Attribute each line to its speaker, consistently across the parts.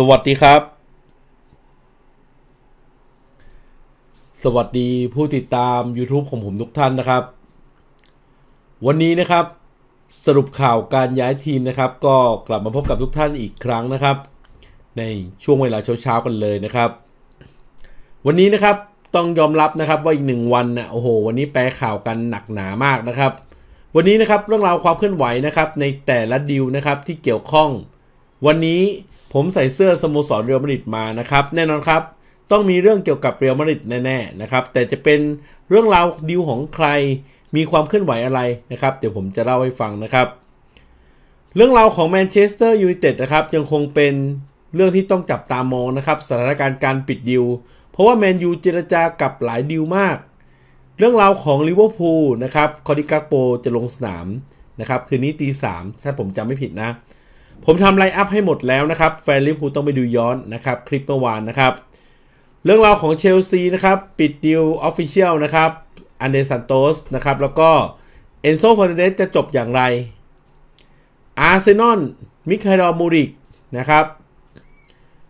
Speaker 1: สวัสดีครับสวัสดีผู้ติดตาม YouTube ของผมทุกท่านนะครับ วันนี้นะครับสรุปข่าวการย้ายทีมนะครับ ก็กลับมาพบกับทุกท่านอีกครั้งนะครับ ในช่วงเวลาเช้าๆกันเลยนะครับ วันนี้นะครับต้องยอมรับนะครับว่าอีกหนึ่งวันนะโอ้โหวันนี้แปลข่าวกันหนักหนามากนะครับ วันนี้นะครับเรื่องราวความเคลื่อนไหวนะครับในแต่ละดิวนะครับที่เกี่ยวข้องวันนี้ผมใส่เสื้อสโมสรเรียวมาริดมานะครับ แน่นอนครับ ต้องมีเรื่องเกี่ยวกับเรียวมาริดแน่ๆนะครับ แต่จะเป็นเรื่องราวดิวของใครมีความเคลื่อนไหวอะไรนะครับเดี๋ยวผมจะเล่าให้ฟังนะครับ เรื่องราวของแมนเชสเตอร์ยูไนเต็ดนะครับยังคงเป็นเรื่องที่ต้องจับตามองนะครับสถานการณ์การปิดดิวเพราะว่าแมนยูเจรจากับหลายดิวมากเรื่องราวของลิเวอร์พูลนะครับคอดิกาโปจะลงสนามนะครับคืนนี้ตีสามถ้าผมจำไม่ผิดนะผมทำไลน์อัพให้หมดแล้วนะครับแฟนลิฟูต้องไปดูย้อนนะครับคลิปเมื่อวานนะครับ เรื่องราวของเชลซีนะครับ ปิดดิวออฟฟิเชียลนะครับอันเดสันโตสนะครับแล้วก็เอนโซฟอนเดสจะจบอย่างไรอาร์เซนอลมิคาโดมูริกนะครับ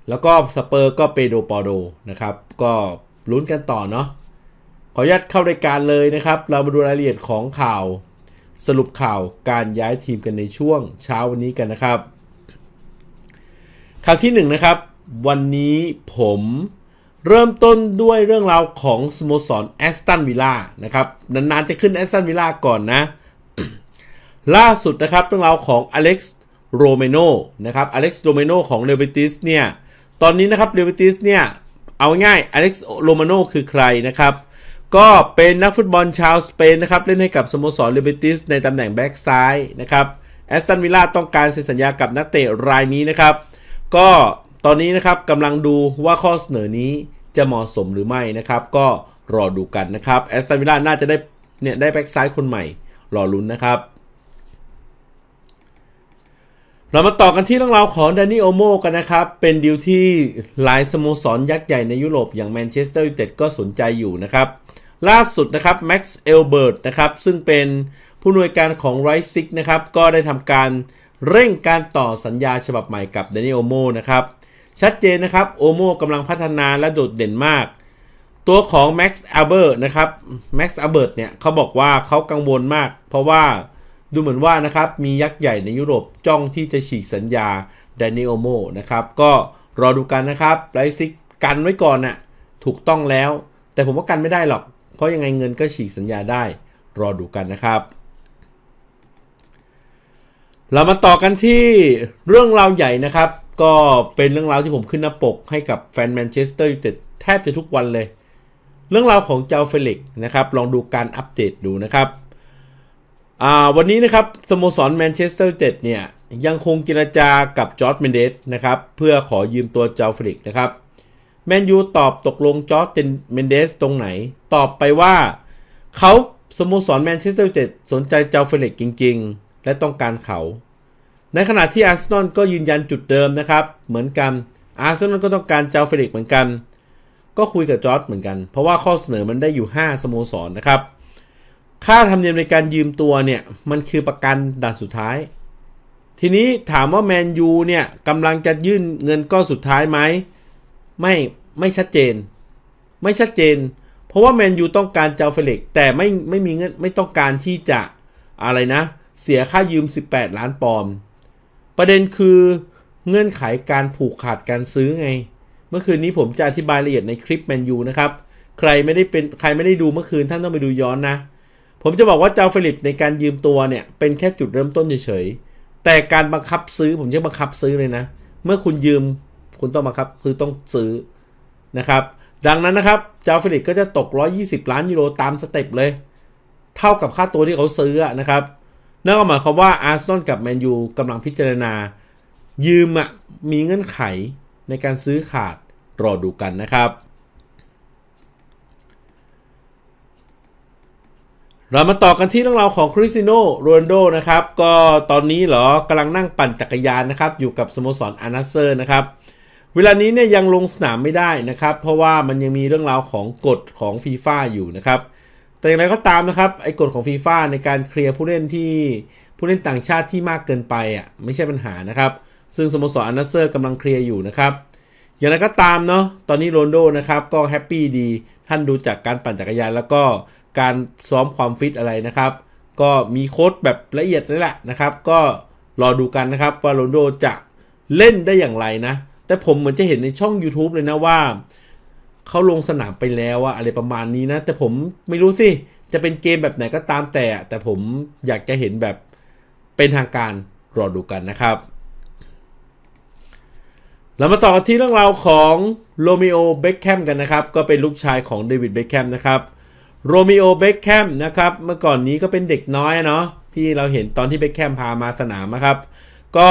Speaker 1: แล้วก็สเปอร์ก็เปโดปอโดนะครับก็ลุ้นกันต่อเนาะขออนุญาตเข้ารายการเลยนะครับ เรามาดูรายละเอียดของข่าวสรุปข่าวการย้ายทีมกันในช่วงเช้าวันนี้กันนะครับข่าวที่1นนะครับ วันนี้ผมเริ่มต้นด้วยเรื่องราวของสโมสรแอสตันวิลล่านะครับ นานๆจะขึ้นแอสตันวิลล่าก่อนนะ ล่าสุดนะครับเรื่องราวของอเล็กซ์โรเมโนนะครับ อเล็กซ์โรเมโนของเรเบติสเนี่ย ตอนนี้นะครับเรเบติสเนี่ย เอาง่ายอเล็กซ์โรเมโนคือใครนะครับ ก็เป็นนักฟุตบอลชาวสเปนนะครับ เล่นให้กับสโมสรเรเบติสในตำแหน่งแบ็กซ้ายนะครับ แอสตันวิลล่าต้องการเซ็นสัญญากับนักเตะรายนี้นะครับก็ตอนนี้นะครับกำลังดูว่าข้อเสนอนี้จะเหมาะสมหรือไม่นะครับ ก็รอดูกันนะครับ แอสตันวิลล่าน่าจะได้เนี่ยได้แบ็กซ้ายคนใหม่ รอลุ้นนะครับ เรามาต่อกันที่เรื่องราวของแดนนี่โอโมกันนะครับ เป็นดีลที่หลายสโมสรยักษ์ใหญ่ในยุโรปอย่างแมนเชสเตอร์ยูไนเต็ดก็สนใจอยู่นะครับล่าสุดนะครับแม็กซ์เอลเบิร์ตนะครับ ซึ่งเป็นผู้นวยการของไรซิกนะครับก็ได้ทำการเร่งการต่อสัญญาฉบับใหม่กับเดนิโอโมนะครับ ชัดเจนนะครับโอโมกำลังพัฒนาและโดดเด่นมาก ตัวของแม็กซ์อเบิร์ตนะครับแม็กซ์อเบิร์ตเนี่ยเขาบอกว่าเขากังวลมาก เพราะว่าดูเหมือนว่านะครับ มียักษ์ใหญ่ในยุโรปจ้องที่จะฉีกสัญญาเดนิโอโมนะครับ ก็รอดูกันนะครับไรซิกกันไว้ก่อนนะ่ะถูกต้องแล้ว แต่ผมว่ากันไม่ได้หรอกเพราะยังไงเงินก็ฉีกสัญญาได้ รอดูกันนะครับเรามาต่อกันที่เรื่องราวใหญ่นะครับ ก็เป็นเรื่องราวที่ผมขึ้นหน้าปกให้กับแฟนแมนเชสเตอร์ยูไนเต็ดแทบจะทุกวันเลย เรื่องราวของเจ้าเฟลิกนะครับ ลองดูการอัปเดตดูนะครับ วันนี้นะครับสโมสรแมนเชสเตอร์ยูไนเต็ดเนี่ยยังคงเจรจากับจอร์ดเมนเดสนะครับ เพื่อขอยืมตัวเจ้าเฟลิกนะครับแมนยูตอบตกลงจอร์ดเมนเดสตรงไหนตอบไปว่าเขาสโมสรแมนเชสเตอร์ยูไนเต็ดสนใจเจ้าเฟลิกจริง ๆและต้องการเขา ในขณะที่อาร์เซนอลก็ยืนยันจุดเดิมนะครับ เหมือนกัน อาร์เซนอลก็ต้องการเจ้าเฟลิกเหมือนกัน ก็คุยกับจอร์ดเหมือนกัน เพราะว่าข้อเสนอมันได้อยู่ 5 สโมสรนนะครับ ค่าธรรมเนียมในการยืมตัวเนี่ย มันคือประกันด่านสุดท้าย ทีนี้ถามว่าแมนยูเนี่ยกำลังจะยื่นเงินก้อนสุดท้ายไหม ไม่ ไม่ชัดเจน ไม่ชัดเจน เพราะว่าแมนยูต้องการเจ้าเฟลิกแต่ไม่ไม่มีเงิน ไม่ต้องการที่จะอะไรนะเสียค่ายืม 18 ล้านปอนด์ประเด็นคือเงื่อนไขการผูกขาดการซื้อไง เมื่อคืนนี้ผมจะอธิบายละเอียดในคลิปแมนยูนะครับ ใครไม่ได้เป็นใครไม่ได้ดูเมื่อคืนท่านต้องไปดูย้อนนะ ผมจะบอกว่าเจ้าฟิลิปในการยืมตัวเนี่ยเป็นแค่จุดเริ่มต้นเฉยๆ แต่การบังคับซื้อผมจะบังคับซื้อเลยนะ เมื่อคุณยืมคุณต้องบังคับคือต้องซื้อนะครับ ดังนั้นนะครับเจ้าฟิลิปก็จะตก 120 ล้านยูโรตามสเต็ปเลย เท่ากับค่าตัวที่เขาซื้อนะครับนั่นก็หมายความว่าอาร์เซนอลกับแมนยูกำลังพิจารณา ยืมมีเงื่อนไขในการซื้อขาดรอดูกันนะครับ เรามาต่อกันที่เรื่องราวของคริสติโนโรนโดนะครับ ก็ตอนนี้เหรอกำลังนั่งปั่นจักรยานนะครับ อยู่กับสโมสรอานาเซอร์นะครับ เวลานี้เนี่ยยังลงสนามไม่ได้นะครับ เพราะว่ามันยังมีเรื่องราวของกฎของฟีฟ่าอยู่นะครับแต่อย่างไรก็ตามนะครับไอ้กฎของฟีฟ่าในการเคลียร์ผู้เล่นที่ผู้เล่นต่างชาติที่มากเกินไปอ่ะไม่ใช่ปัญหานะครับ ซึ่งสโมสรอันนัสเซอร์กำลังเคลียร์อยู่นะครับ อย่างไรก็ตามเนาะตอนนี้โรนโดนะครับก็แฮปปี้ดี ท่านดูจากการปั่นจักรยานแล้วก็การซ้อมความฟิตอะไรนะครับ ก็มีโค้ดแบบละเอียดเลยแหละนะครับ ก็รอดูกันนะครับว่าโรนโดจะเล่นได้อย่างไรนะแต่ผมเหมือนจะเห็นในช่อง YouTube เลยนะว่าเขาลงสนามไปแล้วอะอะไรประมาณนี้นะแต่ผมไม่รู้สิจะเป็นเกมแบบไหนก็ตามแต่แต่ผมอยากจะเห็นแบบเป็นทางการรอดูกันนะครับเรามาต่อที่เรื่องราวของโรมิโอเบคแคมกันนะครับ ก็เป็นลูกชาย ของเดวิดเบคแคมนะครับโรมิโอเบคแคมนะครับเมื่อก่อนนี้ก็เป็นเด็กน้อยเนาะที่เราเห็นตอนที่เบคแคมพามาสนามนะครับ ก็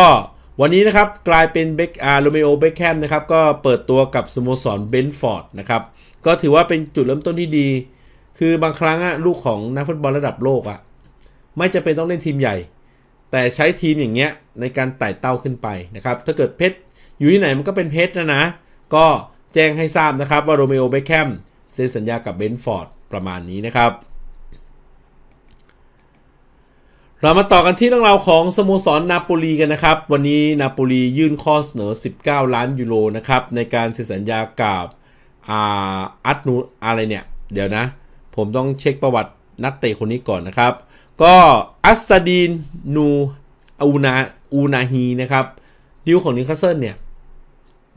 Speaker 1: วันนี้นะครับ กลายเป็นเบคอาร์โรเมโอ เบคแคมนะครับก็เปิดตัวกับสโมสรเบนฟอร์ดนะครับ ก็ถือว่าเป็นจุดเริ่มต้นที่ดี คือบางครั้งลูกของนักฟุตบอลระดับโลกอะไม่จะเป็นต้องเล่นทีมใหญ่ แต่ใช้ทีมอย่างเงี้ย ในการไต่เต้าขึ้นไปนะครับ ถ้าเกิดเพชร อยู่ที่ไหนมันก็เป็นเพชรนะนะ ก็แจ้งให้ทราบนะครับว่าโรเมโอ เบคแคมเซ็นสัญญากับเบนฟอร์ดประมาณนี้นะครับเรามาต่อกันที่เรื่องราวของสโมสรนาโปลีกันนะครับวันนี้นาโปลียื่นข้อเสนอ 19 ล้านยูโรนะครับในการเซ็นสัญญากับอาอัตนูอะไรเนี่ยเดี๋ยวนะผมต้องเช็คประวัตินักเตะคนนี้ก่อนนะครับ ก็อัสดีนนูอูนาอูนาฮีนะครับดิวของนิวคาสเซิลเนี่ย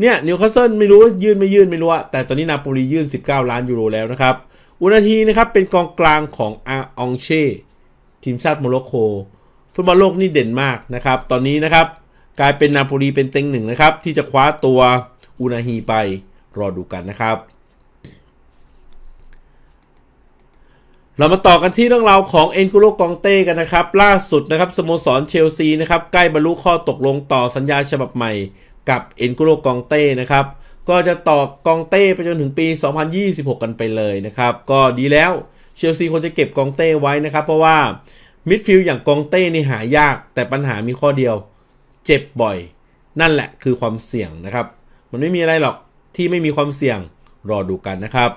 Speaker 1: เนี่ยนิวคาสเซิลไม่รู้ยื่นไม่ยื่นไม่รู้อะแต่ตอนนี้นาโปลียื่น 19 ล้านยูโรแล้วนะครับอูนาฮีนะครับเป็นกองกลางของอาองเชทีมชาติโมร็อกโกฟุตบอลโลกนี่เด่นมากนะครับ ตอนนี้นะครับ กลายเป็นนาโปลีเป็นเต็งหนึ่งนะครับ ที่จะคว้าตัวอุนาฮีไปรอดูกันนะครับ เรามาต่อกันที่เรื่องราวของเอ็นกุโรกองเต้กันนะครับ ล่าสุดนะครับสโมสรเชลซีนะครับใกล้บรรลุข้อตกลงต่อสัญญาฉบับใหม่กับเอ็นกุโรกองเต้นะครับก็จะต่อกองเต้ไปจนถึงปี 2026 กันไปเลยนะครับ ก็ดีแล้วเชลซีควรจะเก็บกองเต้ไว้นะครับ เพราะว่ามิดฟิลด์อย่างกองเต้นี่หายาก แต่ปัญหามีข้อเดียวเจ็บบ่อย นั่นแหละคือความเสี่ยงนะครับ มันไม่มีอะไรหรอกที่ไม่มีความเสี่ยงรอดูกันนะครับ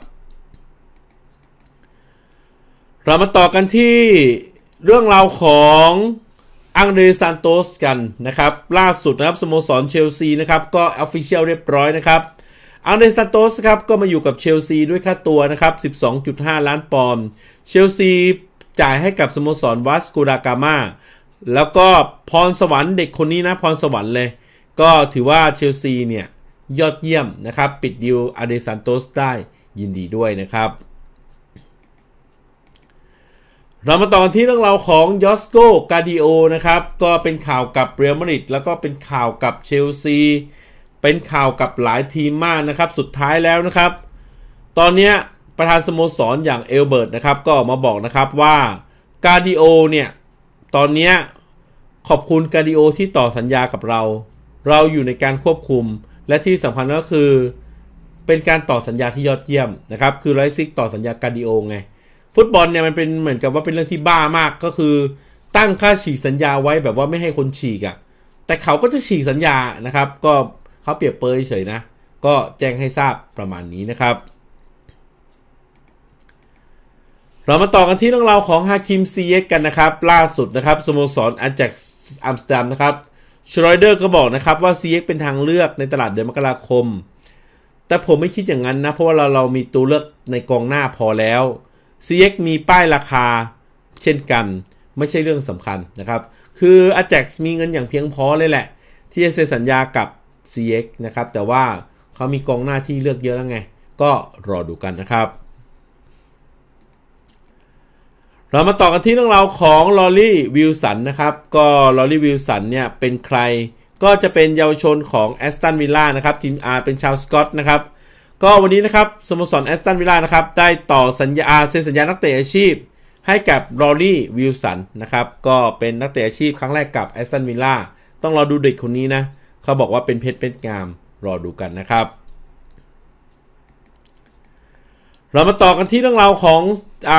Speaker 1: เรามาต่อกันที่เรื่องราวของอังเดรซานโตสกันนะครับ ล่าสุดนะครับสโมสรเชลซีนะครับ ก็ออฟฟิเชียลเรียบร้อยนะครับอาเนซานโตสครับก็มาอยู่กับเชลซีด้วยค่าตัวนะครับ 12.5 ล้านปอนด์ เชลซีจ่ายให้กับสโมสรวัสกูดากามา แล้วก็พรสวรรค์เด็กคนนี้นะพรสวรรค์เลย ก็ถือว่าเชลซีเนี่ยยอดเยี่ยมนะครับ ปิดดิวอาเดซานโตสได้ยินดีด้วยนะครับเรามาต่อกันที่เรื่องราวของยอสโกกาดิโอนะครับ ก็เป็นข่าวกับเรอัลมาดริดแล้วก็เป็นข่าวกับเชลซีเป็นข่าวกับหลายทีมมากนะครับ สุดท้ายแล้วนะครับ ตอนนี้ประธานสโมสรออย่างเอลเบิร์ตนะครับ ก็ออกมาบอกนะครับว่า การดิโอเนี่ย ตอนนี้ขอบคุณการดิโอที่ต่อสัญญากับเรา เราอยู่ในการควบคุมและที่สำคัญก็คือเป็นการต่อสัญญาที่ยอดเยี่ยมนะครับคือไรซิกต่อสัญญาการดิโอ ไง ฟุตบอลเนี่ยมันเป็นเหมือนกับว่าเป็นเรื่องที่บ้ามากก็คือ ตั้งค่าฉีกสัญญาไว้แบบว่าไม่ให้คนฉีกอะ่ะแต่เขาก็จะฉีกสัญญานะครับก็เขาเปรียบเปยเฉยนะ ก็แจ้งให้ทราบประมาณนี้นะครับ เรามาต่อกันที่เรื่องราวของฮาคิมซีเอกันนะครับ ล่าสุดนะครับสโมสรอาจากอัมสเตอร์ดัมนะครับ ชรอยเดอร์ก็บอกนะครับว่าซีเอกเป็นทางเลือกในตลาดเดือนมกราคม แต่ผมไม่คิดอย่างนั้นนะ เพราะว่าเราเรามีตัวเลือกในกองหน้าพอแล้วซีเอกมีป้ายราคาเช่นกัน ไม่ใช่เรื่องสำคัญนะครับ คืออาจักมีเงินอย่างเพียงพอเลยแหละที่จะเซ็นสัญญากับ CX นะครับแต่ว่าเขามีกองหน้าที่เลือกเยอะแล้วไงก็รอดูกันนะครับ เรามาต่อกันที่เรื่องราวของลอรี่วิลสันนะครับก็ลอรี่วิลสันเนี่ยเป็นใครก็จะเป็นเยาวชนของแอสตันวิลล่านะครับทีมอาเป็นชาวสกอตนะครับก็วันนี้นะครับสโมสรแอสตันวิลล่านะครับได้ต่อสัญญาเซ็นสัญญานักเตะอาชีพ ให้กับลอรี่วิลสันนะครับก็เป็นนักเตะอาชีพครั้งแรกกับแอสตันวิลล่าต้องรอดูเด็กคนนี้นะเเขาบอกว่าเป็นเพชรเป็นงาม รอดูกันนะครับ เรามาต่อกันที่เรื่องราวของอ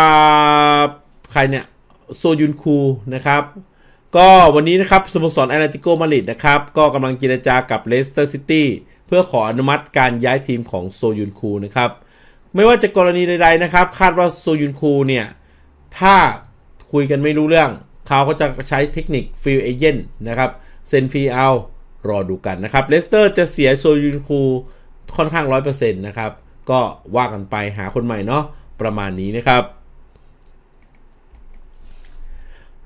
Speaker 1: ใครเนี่ย โซยุนคูนะครับ ก็วันนี้นะครับสโมสรแอตเลติโกมาริดนะครับ ก็กำลังเจรจากับเลสเตอร์ซิตี้เพื่อขออนุมัติการย้ายทีมของโซยุนคูนะครับ ไม่ว่าจะกรณีใดๆนะครับ คาดว่าโซยุนคูเนี่ย ถ้าคุยกันไม่รู้เรื่อง เขาก็จะใช้เทคนิคฟิลเอเจนต์นะครับเซ็นฟรีเอารอดูกันนะครับ เลสเตอร์จะเสียโซยุนคู ค่อนข้างร้อยเปอร์เซ็นต์นะครับ ก็ว่ากันไปหาคนใหม่เนาะประมาณนี้นะครับ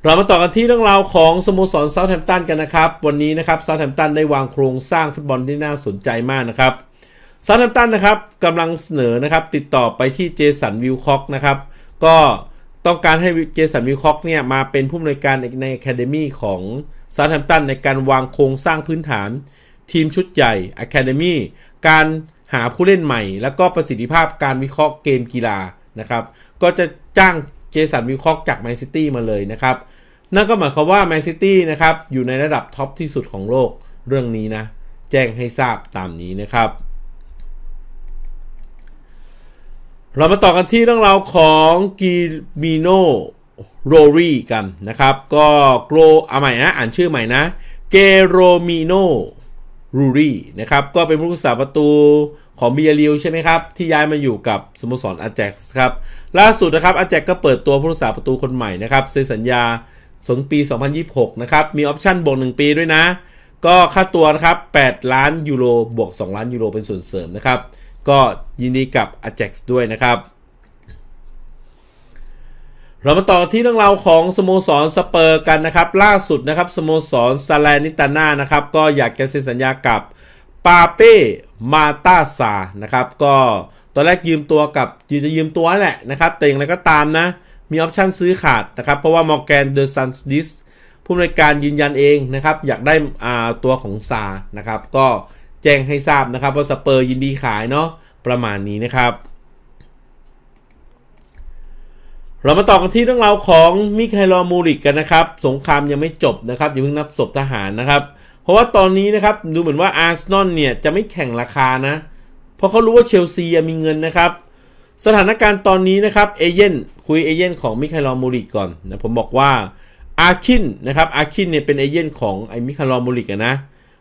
Speaker 1: เรามาต่อกันที่เรื่องราวของสโมสรเซาท์แฮมป์ตันกันนะครับ วันนี้นะครับเซาท์แฮมป์ตันได้วางโครงสร้างฟุตบอลที่น่าสนใจมากนะครับ เซาท์แฮมป์ตันนะครับกำลังเสนอนะครับติดต่อไปที่เจสันวิลคอกนะครับ ก็ต้องการให้เจสันวิลคอกเนี่ยมาเป็นผู้อำนวยการในแคดเดมี่ของซาแฮมตันในการวางโครงสร้างพื้นฐาน ทีมชุดใหญ่ Academy การหาผู้เล่นใหม่ แล้วก็ประสิทธิภาพการวิเคราะห์เกมกีฬานะครับ ก็จะจ้างเจสันวิเคราะห์จากแมนซิตี้มาเลยนะครับ นั่นก็หมายความว่าแมนซิตี้นะครับอยู่ในระดับท็อปที่สุดของโลกเรื่องนี้นะ แจ้งให้ทราบตามนี้นะครับ เรามาต่อกันที่เรื่องราวของกีมิโนโรรี่กันนะครับ ก็โกลเอาใหม่นะอ่านชื่อใหม่นะเกโรมิโนรูรี่นะครับก็เป็นผู้รักษาประตูของเบียริลวใช่ไหมครับที่ย้ายมาอยู่กับสโมสรอาแจ็กครับ ล่าสุดนะครับอาแจ็กก็เปิดตัวผู้รักษาประตูคนใหม่นะครับเซ็นสัญญาถึงปี 2026 นะครับ มีออปชั่นบวก1 ปีด้วยนะ ก็ค่าตัวนะครับ 8 ล้านยูโรบวก 2 ล้านยูโรเป็นส่วนเสริมนะครับ ก็ยินดีกับอาแจ็กด้วยนะครับเรามาต่อที่เรื่องราวของสโมสรสเปอร์กันนะครับ ล่าสุดนะครับสโมสรซาแลนิตาน่านะครับ ก็อยากจะเซ็นสัญญากับปาเป้มาตาซานะครับ ก็ตอนแรกยืมตัวกับยืมจะยืมตัวแหละนะครับ แต่อย่างไรก็ตามนะ มีออปชั่นซื้อขาดนะครับ เพราะว่ามอร์แกนเดอซันดิสผู้บริการยืนยันเองนะครับ อยากได้ตัวของซานะครับ ก็แจ้งให้ทราบนะครับ ว่าสเปอร์ยินดีขายเนาะประมาณนี้นะครับเรามาต่อกันที่เรื่องราวของมิคาลมูริกกันนะครับ สงครามยังไม่จบนะครับอย่าเพิ่งนับศพทหารนะครับ เพราะว่าตอนนี้นะครับดูเหมือนว่าอาร์เซนอลเนี่ยจะไม่แข่งราคานะ เพราะเขารู้ว่า เชลซีมีเงินนะครับ สถานการณ์ตอนนี้นะครับเอเย่นคุยเอเย่นของมิคาลมูริกก่อนนะผมบอกว่าอาคินนะครับอาคินเนี่ยเป็นเอเย่นของไอ้มิคาลมูริกนะ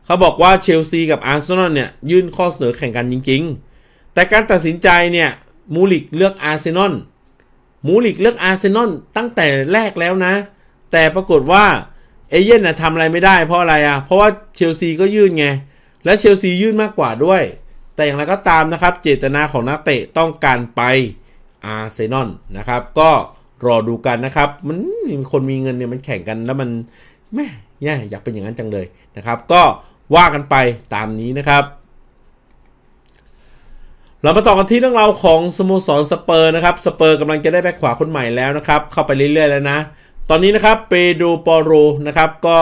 Speaker 1: เขาบอกว่าเชลซีกับอาร์เซนอลเนี่ยยื่นข้อเสนอแข่งกันจริงๆแต่การตัดสินใจเนี่ยมูริกเลือกอาร์เซนอลมูลิกเลือกอาร์เซนอลตั้งแต่แรกแล้วนะแต่ปรากฏว่าเอเย่นนะทำอะไรไม่ได้ เพราะอะไรอะ่ะเพราะว่าเชลซีก็ยื่นไงและเชลซียื่นมากกว่าด้วย แต่อย่างไรก็ตามนะครับ เจตนาของนักเตะต้องการไปอาร์เซนอลนะครับก็รอดูกันนะครับ มันคนมีเงินเนี่ยมันแข่งกันแล้วมันแม่อยากเป็นอย่างนั้นจังเลยนะครับ ก็ว่ากันไปตามนี้นะครับเรามาต่อกันที่เรื่องราวของสโมสรสเปอร์นะครับ สเปอร์กำลังจะได้แบ็คขวาคนใหม่แล้วนะครับ เข้าไปเรื่อย ๆ แล้วนะ ตอนนี้นะครับเปโดปอโรนะครับ ก็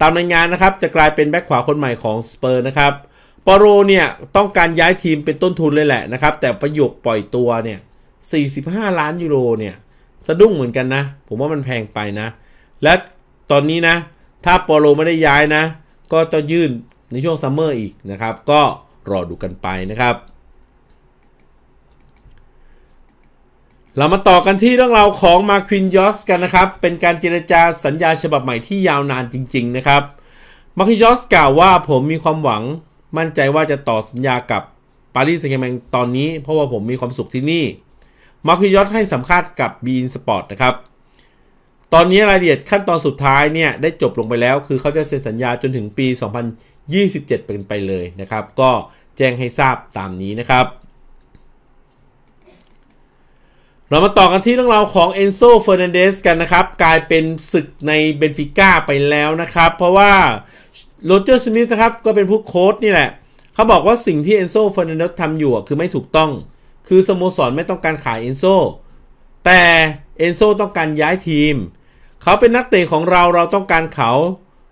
Speaker 1: ตามรายงานนะครับ จะกลายเป็นแบ็คขวาคนใหม่ของสเปอร์นะครับปอโรเนี่ยต้องการย้ายทีมเป็นต้นทุนเลยแหละนะครับ แต่ประโยคปล่อยตัวเนี่ย45 ล้านยูโรเนี่ยสะดุ้งเหมือนกันนะ ผมว่ามันแพงไปนะ และตอนนี้นะ ถ้าปอโรไม่ได้ย้ายนะ ก็จะยื่นในช่วงซัมเมอร์อีกนะครับ ก็รอดูกันไปนะครับเรามาต่อกันที่เรื่องราวของมาควินยอสกันนะครับ เป็นการเจรจาสัญญาฉบับใหม่ที่ยาวนานจริงๆนะครับ มาควินยอสกล่าวว่าผมมีความหวัง มั่นใจว่าจะต่อสัญญากับปารีสแซงต์แมงตอนนี้เพราะว่าผมมีความสุขที่นี่ มาควินยอสให้สัมภาษณ์กับบีนสปอร์ตนะครับ ตอนนี้รายละเอียดขั้นตอนสุดท้ายเนี่ยได้จบลงไปแล้ว คือเขาจะเซ็นสัญญาจนถึงปี 2027 เป็นไปเลยนะครับ ก็แจ้งให้ทราบตามนี้นะครับเรามาต่อกันที่เรื่องราวของเอนโซ เฟอร์นันเดสกันนะครับ กลายเป็นศึกในเบนฟิก้าไปแล้วนะครับ เพราะว่าโรเจอร์ สมิธนะครับก็เป็นผู้โค้ชนี่แหละเขาบอกว่าสิ่งที่เอนโซ เฟอร์นันเดสทำอยู่คือไม่ถูกต้อง คือสโมสรไม่ต้องการขายเอนโซแต่เอนโซต้องการย้ายทีม เขาเป็นนักเตะของเราเราต้องการเขา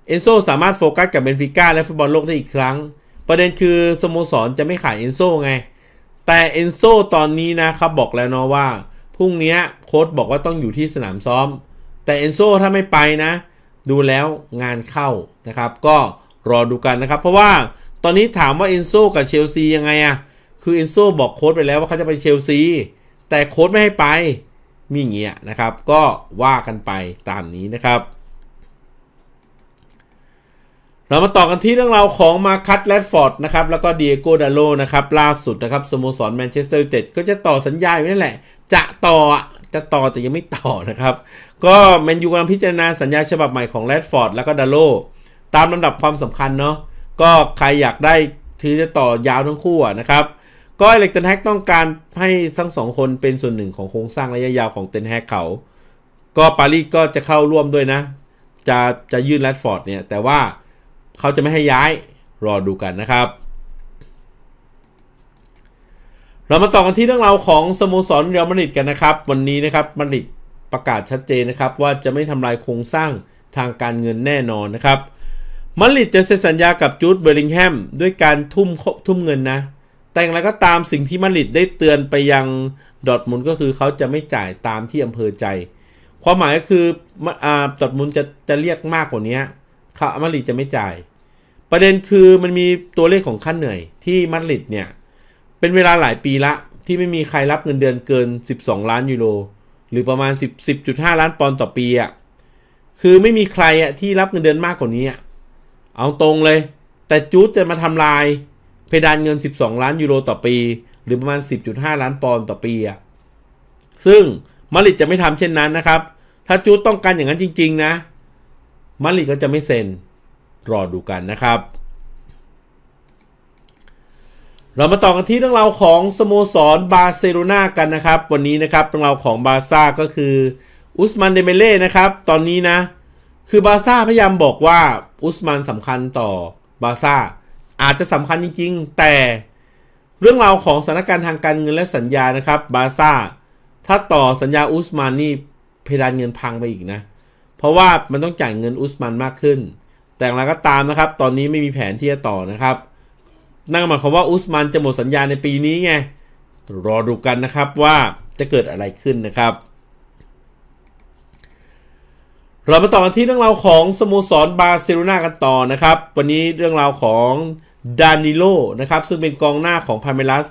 Speaker 1: เอนโซสามารถโฟกัสกับเบนฟิก้าและฟุตบอลโลกได้อีกครั้ง ประเด็นคือสโมสรจะไม่ขายเอนโซไงแต่เอนโซตอนนี้นะครับบอกแล้วเนาะว่าพรุ่งนี้โค้ดบอกว่าต้องอยู่ที่สนามซ้อม แต่เอนโซถ้าไม่ไปนะ ดูแล้วงานเข้านะครับ ก็รอดูกันนะครับ เพราะว่าตอนนี้ถามว่าเอนโซกับเชลซียังไงอะคือเอนโซบอกโค้ดไปแล้วว่าเขาจะไปเชลซี แต่โค้ดไม่ให้ไป มีอย่างเงี้ยนะครับ ก็ว่ากันไปตามนี้นะครับ เรามาต่อกันที่เรื่องราวของมาคัตแรดฟอร์ดนะครับ แล้วก็เดียโกดาโลนะครับล่าสุดนะครับสโมสรแมนเชสเตอร์ยูไนเต็ดก็จะต่อสัญญาอยู่นั่นแหละจะต่อจะต่อแต่ยังไม่ต่อนะครับ ก็แมนยูกำลังพิจารณาสัญญาฉบับใหม่ของแรดฟอร์ดแล้วก็ดัลโล ตามลำดับความสำคัญเนาะก็ใครอยากได้ถือจะต่อยาวทั้งคู่นะครับ ก็เล็กเตนแฮกต้องการให้ทั้งสองคนเป็นส่วนหนึ่งของโครงสร้างระยะยาวของเตนแฮกเขา ก็ปารีสก็จะเข้าร่วมด้วยนะ จะจะยื่นแรดฟอร์ดเนี่ยแต่ว่าเขาจะไม่ให้ย้ายรอดูกันนะครับเรามาต่อกันที่เรื่องราวของสโมสรเรอัลมาดริดกันนะครับ วันนี้นะครับมาดริดประกาศชัดเจนนะครับว่าจะไม่ทำลายโครงสร้างทางการเงินแน่นอนนะครับมาดริดจะเซ็นสัญญากับจูดเบอร์ลิงแฮมด้วยการทุ่มทุ่มเงินนะแต่อะไรก็ตามสิ่งที่มาดริดได้เตือนไปยังดอทมุลก็คือเขาจะไม่จ่ายตามที่อำเภอใจ ความหมายก็คืออาดอทมุลจะจะเรียกมากกว่านี้เขามาดริดจะไม่จ่าย ประเด็นคือมันมีตัวเลขของค่าเหนื่อยที่มาดริดเนี่ยเป็นเวลาหลายปีละที่ไม่มีใครรับเงินเดือนเกิน 12 ล้านยูโรหรือประมาณ 10 10.5ล้านปอนด์ต่อปีอะ่ะคือไม่มีใครอะ่ะที่รับเงินเดือนมากกว่านี้อะ่ะเอาตรงเลย แต่จูดจะมาทำลายเพดานเงิน 12 ล้านยูโรต่อปี หรือประมาณ 10.5 ล้านปอนด์ต่อปีอะ่ะซึ่งมาริดจะไม่ทำเช่นนั้นนะครับถ้าจูดต้องการอย่างนั้นจริง ๆ นะ มาริดก็จะไม่เซ็นรอดูกันนะครับเรามาต่อกันที่เรื่องราวของสโมสรบาร์เซโลนากันนะครับ วันนี้นะครับเรื่องราวของบาซ่าก็คืออุสมันเดเมเล่นะครับตอนนี้นะ คือบาซ่าพยายามบอกว่าอุสมันสำคัญต่อบาซ่าอาจจะสำคัญจริง ๆ แต่ เรื่องราวของสถานการณ์ทางการเงินและสัญญานะครับบาซ่าถ้าต่อสัญญาอุสมันนี่ เพดานเงินพังไปอีกนะเพราะว่ามันต้องจ่ายเงินอุสมันมากขึ้น แต่อะไรก็ตามนะครับ ตอนนี้ไม่มีแผนที่จะต่อนะครับนั่นหมายความว่าอุสมันจะหมดสัญญาในปีนี้ไงรอดูกันนะครับว่าจะเกิดอะไรขึ้นนะครับ เรามาต่อกันที่เรื่องราวของสโมสรบาร์เซโลนากันต่อนะครับวันนี้เรื่องราวของดานิโลนะครับซึ่งเป็นกองหน้าของพาเมลัส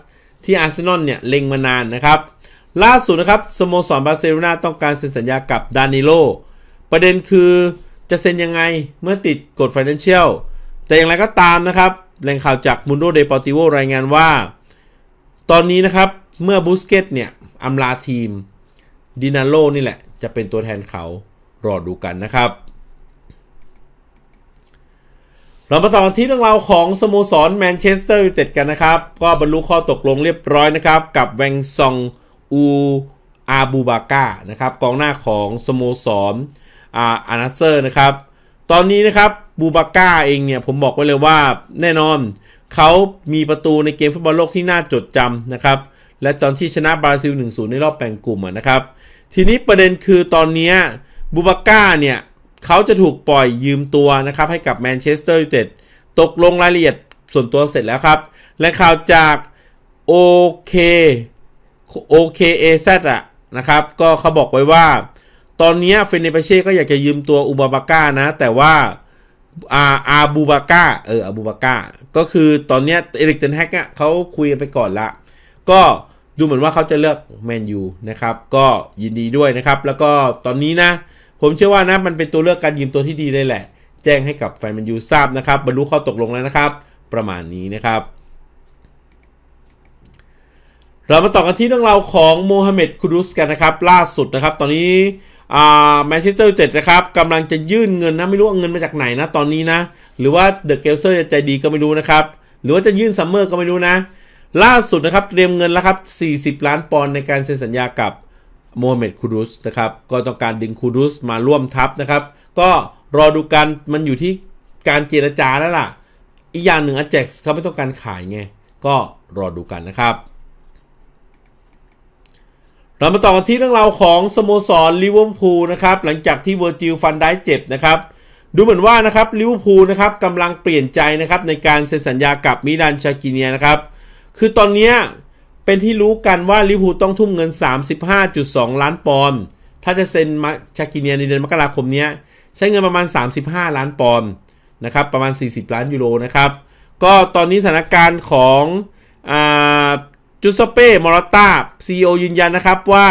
Speaker 1: ที่อาร์เซนอลเนี่ยเล็งมานานนะครับล่าสุดนะครับสโมสรบาร์เซโลนาต้องการเซ็นสัญญากับดานิโลประเด็นคือจะเซ็นยังไงเมื่อติดกฎนแลนเชียลแต่อย่างไรก็ตามนะครับแหล่งข่าวจากมุนโดเดปอติโวรายงานว่า ตอนนี้นะครับเมื่อบูสเกตเนี่ย อำลาทีมดินาโลนี่แหละจะเป็นตัวแทนเขารอดูกันนะครับ เรามาต่อที่เรื่องราวของ สโมสรแมนเชสเตอร์ยูไนเต็ดกันนะครับ ก็บรรลุข้อตกลงเรียบร้อยนะครับ กับแวงซองอูอาบูบาก้านะครับกองหน้าของสโมสรออานาเซอร์นะครับ ตอนนี้นะครับบูบาก้าเองเนี่ยผมบอกไว้เลยว่าแน่นอน เขามีประตูในเกมฟุตบอลโลกที่น่าจดจำนะครับ และตอนที่ชนะบราซิล1-0ในรอบแบ่งกลุ่มนะครับ ทีนี้ประเด็นคือตอนนี้บูบาก้าเนี่ยเขาจะถูกปล่อยยืมตัวนะครับ ให้กับแมนเชสเตอร์ยูไนเต็ด ตกลงรายละเอียดส่วนตัวเสร็จแล้วครับ และข่าวจากโอเคโอเคเอซะนะครับก็เขาบอกไว้ว่า ตอนนี้เฟเนเปเช่ก็อยากจะยืมตัวอุบาบาก้านะแต่ว่าอาอาบูบาก้า เอออาบูบาก้า ก็คือตอนเนี้ยเอริกเทนแฮกเนี่ยเขาคุยไปก่อนละ ก็ดูเหมือนว่าเขาจะเลือกแมนยูนะครับ ก็ยินดีด้วยนะครับ แล้วก็ตอนนี้นะ ผมเชื่อว่านะ มันเป็นตัวเลือกการยืมตัวที่ดีเลยแหละ แจ้งให้กับแฟนแมนยูทราบนะครับ บรรลุข้อตกลงแล้วนะครับ ประมาณนี้นะครับ เรามาต่อกันที่เรื่องราวของโมฮัมเหม็ด คูรุสกันนะครับ ล่าสุดนะครับ ตอนนี้แมนเชสเตอร์ยูไนเต็ดนะครับกำลังจะยื่นเงินนะไม่รู้ว่าเงินมาจากไหนนะตอนนี้นะ หรือว่าเดอะเกลเซอร์จะใจดีก็ไม่รู้นะครับ หรือว่าจะยื่นซัมเมอร์ก็ไม่รู้นะล่าสุดนะครับเตรียมเงินแล้วครับ 40 ล้านปอนด์ในการเซ็นสัญญากับโมฮัมเหม็ดคูดุสนะครับก็ต้องการดึงคูดุสมาร่วมทัพนะครับ ก็รอดูกันมันอยู่ที่การเจรจาแล้วล่ะ อีกอย่างหนึ่งอาเจ็กซ์เขาไม่ต้องการขายไงก็รอดูกันนะครับเรามาต่อกันที่เรื่องราวของสโมสรลิเวอร์พูลนะครับ หลังจากที่เวอร์จิลฟันได้เจ็บนะครับ ดูเหมือนว่านะครับลิเวอร์พูลนะครับกำลังเปลี่ยนใจนะครับในการเซ็นสัญญากับมิลานชากิเนียนะครับ คือตอนนี้เป็นที่รู้กันว่าลิเวอร์พูลต้องทุ่มเงิน 35.2 ล้านปอนด์ถ้าจะเซ็นมาชากิเนียในเดือนมกราคมนี้ใช้เงินประมาณ 35 ล้านปอนด์นะครับประมาณ 40 ล้านยูโรนะครับ ก็ตอนนี้สถานการณ์ของจูซเป้ มอร์ตาซีอยืนยันนะครับว่า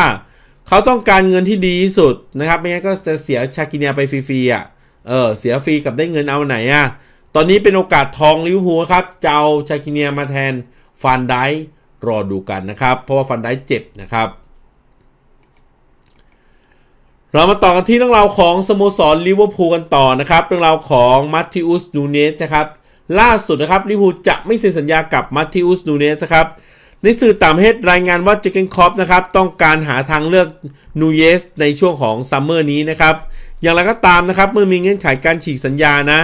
Speaker 1: เขาต้องการเงินที่ดีที่สุดนะครับ ไม่งั้นก็จะเสียชากิเนียไปฟรีๆอ่ะเออ เสียฟรีกับได้เงินเอาไหนอ่ะ ตอนนี้เป็นโอกาสทองลิเวอร์พูลครับจ้าชากิเนียมาแทนฟันไดรอดูกันนะครับ เพราะว่าฟันไดเจ็บนะครับ เรามาต่อกันที่เรื่องราวของสโมสรลิเวอร์พูลกันต่อนะครับเรื่องราวของมัตติอุสนูเนส นะครับ ล่าสุดนะครับลิเวอร์พูลจะไม่เซ็นสัญญากับมัตติอุสนูเนสครับในสื่อต่างประเทศรายงานว่าเจเกนคอปนะครับต้องการหาทางเลือกนูเยสในช่วงของซัมเมอร์นี้นะครับ อย่างไรก็ตามนะครับ เมื่อมีเงื่อนไขการฉีกสัญญานะ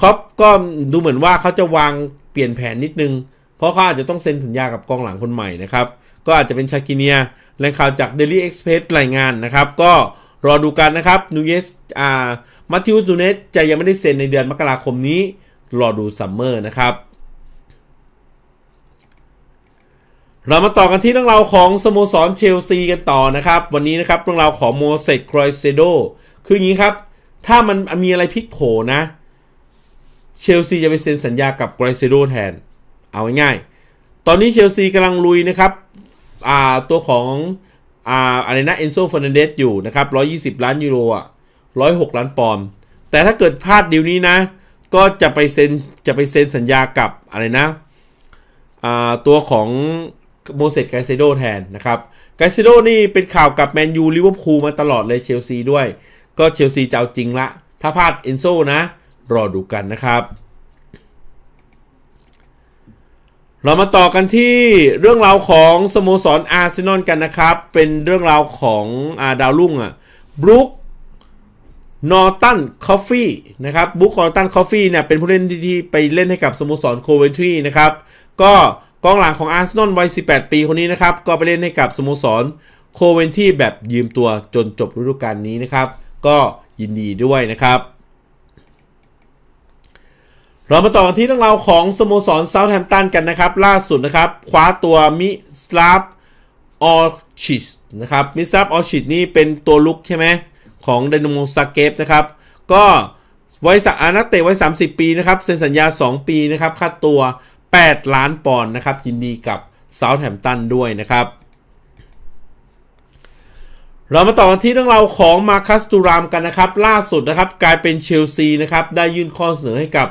Speaker 1: คอปก็ดูเหมือนว่าเขาจะวางเปลี่ยนแผนนิดนึง เพราะเขาอาจจะต้องเซ็นสัญญากับกองหลังคนใหม่นะครับ ก็อาจจะเป็นชากิเนียแหล่งข่าวจาก Daily Express รายงานนะครับ ก็รอดูกันนะครับนูเยสอ่ามัตติวจูเนสจะยังไม่ได้เซ็นในเดือนมกราคมนี้ รอดูซัมเมอร์นะครับเรามาต่อกันที่เรื่องราวของสโมสรเชลซีกันต่อนะครับ วันนี้นะครับเรื่องราวของโมเสสครอยเซโดคืออย่างนี้ครับถ้ามันมีอะไรพลิกโผนะ เชลซีจะไปเซ็นสัญญากับครอยเซโดแทน เอาง่ายๆตอนนี้เชลซีกำลังลุยนะครับตัวของอาอะไรนะเอนโซฟอนนเดสอยู่นะครับ 120 ล้านยูโรอ่ะ 106 ล้านปอนด์แต่ถ้าเกิดพลาดดีลนี้นะ ก็จะไปเซ็นจะไปเซ็นสัญญากับอะไรนะตัวของโมเสสไกเซโดแทนนะครับไกเซโดนี่เป็นข่าวกับแมนยูลิเวอร์พูลมาตลอดเลยเชลซีด้วย ก็เชลซีจะเอาจริงละ ถ้าพลาดเอนโซนะ รอดูกันนะครับ เรามาต่อกันที่เรื่องราวของสโมสรอาร์เซนอลกันนะครับ เป็นเรื่องราวของอาดาวรุ่งอะบรูคนอร์ตันคอฟฟี่นะครับบุ๊กนอร์ตันคอฟฟี่เนี่ยเป็นผู้เล่นที่ไปเล่นให้กับสโมสรโคเวนทรีนะครับก็กองหลังของอาร์เซนอล วัย 18 ปี คนนี้นะครับ ก็ไปเล่นให้กับสโมสรโคเวนที่แบบยืมตัวจนจบฤดูกาลนี้นะครับ ก็ยินดีด้วยนะครับ เรามาต่อกันที่เรื่องราวของสโมสรเซาท์แฮมป์ตันกันนะครับ ล่าสุดนะครับคว้าตัว มิสลาฟออชิชนะครับ มิสลาฟออชิชนี่เป็นตัวลุกใช่ไหมของเดนโมสเกปนะครับ ก็ไว้สักอานักเตะไว้30 ปีนะครับเซ็นสัญญา 2 ปีนะครับค่าตัว8 ล้านปอนด์นะครับ ยินดีกับเซาท์แฮมตันด้วยนะครับ เรามาต่อที่เรื่องราวของมาคัสตูรามกันนะครับ ล่าสุดนะครับกลายเป็นเชลซีนะครับ ได้ยื่นข้อเสนอให้กับ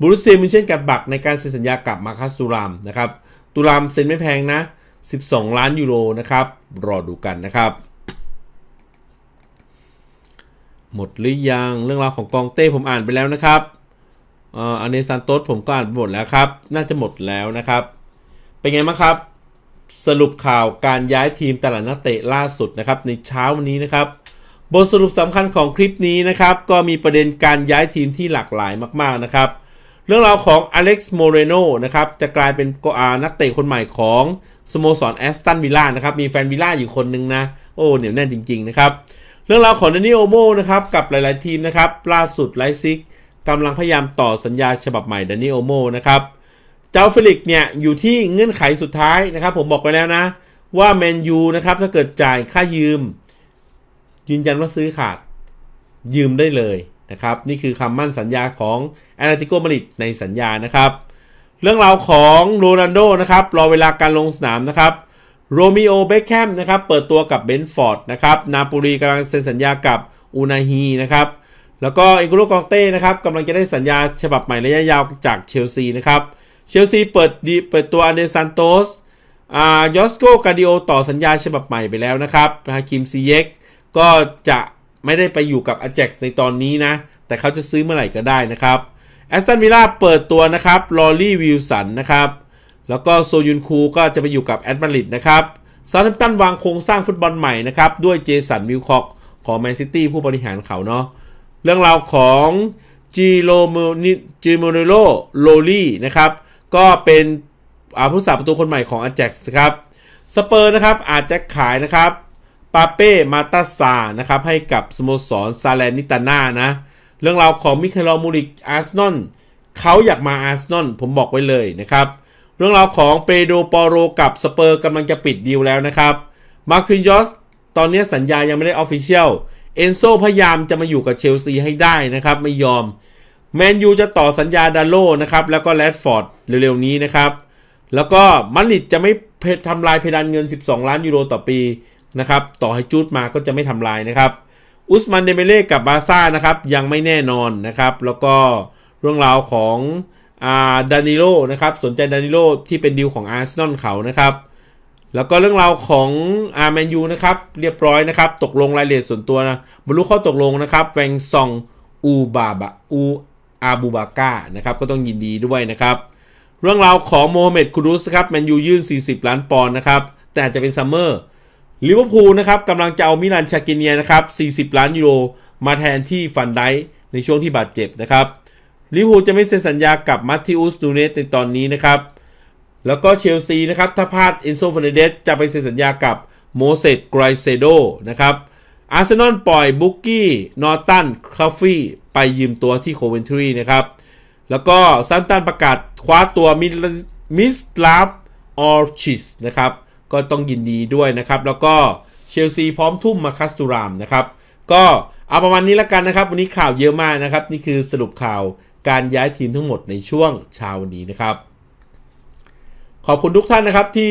Speaker 1: บรุเซมินเช่นกับบักในการเซ็นสัญญากับมาคัสตูรามนะครับตูรามเซ็นไม่แพงนะ 12 ล้านยูโรนะครับ รอดูกันนะครับ หมดหรือยังเรื่องราวของกองเต้ผมอ่านไปแล้วนะครับอันนี้ซันโตสผมก็อ่านหมดแล้วครับ น่าจะหมดแล้วนะครับ เป็นไงบ้างครับ สรุปข่าวการย้ายทีมตลาดนักเตะล่าสุดนะครับ ในเช้าวันนี้นะครับ บทสรุปสำคัญของคลิปนี้นะครับ ก็มีประเด็นการย้ายทีมที่หลากหลายมากๆนะครับ เรื่องราวของอเล็กซ์โมเรโนนะครับ จะกลายเป็นกอานักเตะคนใหม่ของสโมสรแอสตันวิลล่านะครับมีแฟนวิลล่าอยู่คนนึงนะโอ้เหนียวแน่นจริงๆนะครับเรื่องราวของดนิโอโมนะครับกับหลายๆทีมนะครับล่าสุดไลซิกกำลังพยายามต่อสัญญาฉบับใหม่ดานิโอโมนะครับ เจ้าฟิลิกเนี่ยอยู่ที่เงื่อนไขสุดท้ายนะครับ ผมบอกไปแล้วนะ ว่าแมนยูนะครับถ้าเกิดจ่ายค่ายืม ยืนยันว่าซื้อขาดยืมได้เลยนะครับ นี่คือคำมั่นสัญญาของแอตติโกมาริดในสัญญานะครับ เรื่องราวของโรนัลโดนะครับ รอเวลาการลงสนามนะครับโรมิโอเบคแคมนะครับ เปิดตัวกับเบนฟอร์ดนะครับนาปูรีกำลังเซ็นสัญญากับอูนาฮีนะครับแล้วก็อิงโกโลกองเต้นะครับกำลังจะได้สัญญาฉบับใหม่ ระยะยาวจากเชลซีนะครับ เชลซี เปิดดีเปิดตัวอันเดรซันโตสอายอสโกกาดิโอต่อสัญญาฉบับใหม่ไปแล้วนะครับฮาคิมซีเยกก็จะไม่ได้ไปอยู่กับอาแจ็กในตอนนี้นะ แต่เขาจะซื้อเมื่อไหร่ก็ได้นะครับแอสตันวิลล่าเปิดตัวนะครับลอรี่วิลสันนะครับ แล้วก็โซยุนคูก็จะไปอยู่กับแอตมาริดนะครับซาร์มตันวางโครงสร้างฟุตบอลใหม่นะครับด้วยเจสันวิลคอกของแมนซิตี้ผู้บริหารเขาเนาะเรื่องราวของจิโรมนิจิโมเนโลโลลี่นะครับ ก็เป็นอาผู้สาประตูคนใหม่ของอาแจ็กส์ครับสเปอร์นะครับอาจจะขายนะครับปาเป้มาตาซานะครับ ให้กับ สโมสร ซาแลนิตาน่านะ เรื่องราวของมิคาเลมูริกอาร์ซนอลเขาอยากมาอาร์ซนอลผมบอกไว้เลยนะครับ เรื่องราวของเปโดปอโรกับสเปอร์กำลังจะปิดดีลแล้วนะครับมาร์คินยอสตอนนี้สัญญายังไม่ได้ออฟฟิเชียลเอนโซพยายามจะมาอยู่กับเชลซีให้ได้นะครับไม่ยอมแมนยูจะต่อสัญญาดาโลนะครับแล้วก็แรดฟอร์ดเร็วๆนี้นะครับ แล้วก็มาริดจะไม่ทำลายเพดานเงิน 12 ล้านยูโรต่อปีนะครับ ต่อให้จูดมาก็จะไม่ทำลายนะครับอุสมันเดเมเล่กับบาซ่านะครับยังไม่แน่นอนนะครับ แล้วก็เรื่องราวของอาดานิโลนะครับ สนใจดานิโลที่เป็นดีลของอาร์เซนอลเขานะครับแล้วก็เรื่องราวของอาร์แมนยูนะครับเรียบร้อยนะครับ ตกลงรายละเอียดส่วนตัวนะบรรลุข้อตกลงนะครับ แวงซอง อูบาบะอูอาบูบาก้านะครับ ก็ต้องยินดีด้วยนะครับ เรื่องราวของ โมฮัมเหม็ดคูรุสครับแมนยูยื่น 40 ล้านปอนด์นะครับ แต่จะเป็นซัมเมอร์ลิเวอร์พูลนะครับกำลังจะเอามิลานชากินเนียนะครับ 40 ล้านยูโรมาแทนที่ฟันได ในช่วงที่บาดเจ็บนะครับลิเวอร์พูลจะไม่เซ็นสัญญากับมัตติอุสนูเนสในตอนนี้นะครับแล้วก็เชลซีนะครับถ้าพลาดเอนโซฟานเดสจะไปเซ็นสัญญากับโมเสสไกรเซโดนะครับ อาร์เซนอลปล่อยบุกกี้นอร์ตันคาฟี่ไปยืมตัวที่โคเวนทรีนะครับ แล้วก็ซันตันประกาศคว้าตัวมิสลาฟออร์ชิสนะครับ ก็ต้องยินดีด้วยนะครับ แล้วก็เชลซีพร้อมทุ่มมาคัสตูรามนะครับ ก็เอาประมาณนี้ละกันนะครับ วันนี้ข่าวเยอะมากนะครับ นี่คือสรุปข่าวการย้ายทีมทั้งหมดในช่วงเช้าวันนี้นะครับขอบคุณทุกท่านนะครับ ที่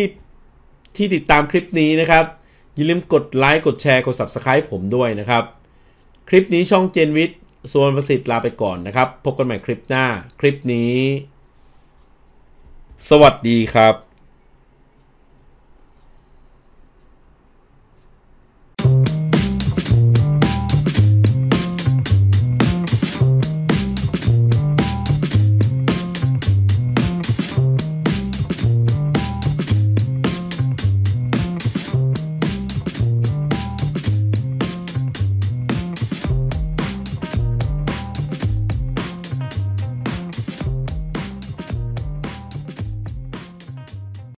Speaker 1: ที่ติดตามคลิปนี้นะครับอย่าลืมกดไลค์กดแชร์กด Subscribe ผมด้วยนะครับ คลิปนี้ช่องเจนวิทย์ส่วนประสิทธิ์ลาไปก่อนนะครับ พบกันใหม่คลิปหน้าคลิปนี้ สวัสดีครับ